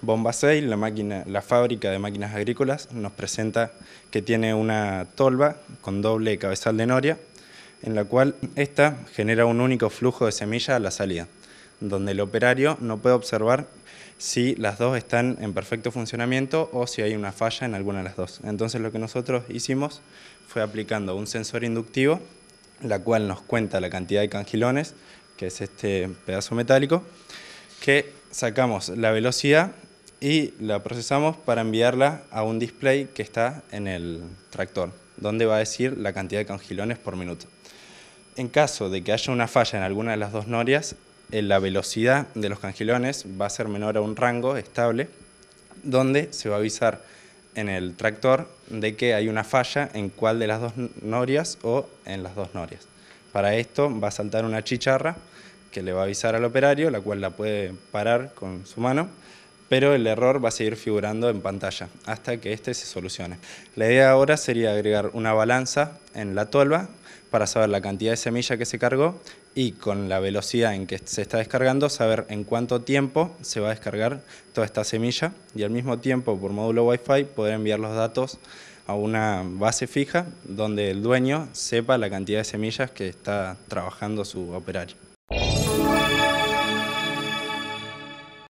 Bomba 6, la, máquina, la fábrica de máquinas agrícolas, nos presenta que tiene una tolva con doble cabezal de noria, en la cual esta genera un único flujo de semilla a la salida, donde el operario no puede observar si las dos están en perfecto funcionamiento o si hay una falla en alguna de las dos. Entonces lo que nosotros hicimos fue aplicando un sensor inductivo, la cual nos cuenta la cantidad de cangilones, que es este pedazo metálico, que sacamos la velocidad y la procesamos para enviarla a un display que está en el tractor, donde va a decir la cantidad de cangilones por minuto. En caso de que haya una falla en alguna de las dos norias, eh, la velocidad de los cangilones va a ser menor a un rango estable, donde se va a avisar en el tractor de que hay una falla en cual de las dos norias o en las dos norias. Para esto va a saltar una chicharra que le va a avisar al operario, la cual la puede parar con su mano pero el error va a seguir figurando en pantalla hasta que este se solucione. La idea ahora sería agregar una balanza en la tolva para saber la cantidad de semilla que se cargó y con la velocidad en que se está descargando saber en cuánto tiempo se va a descargar toda esta semilla y al mismo tiempo por módulo Wi-Fi poder enviar los datos a una base fija donde el dueño sepa la cantidad de semillas que está trabajando su operario.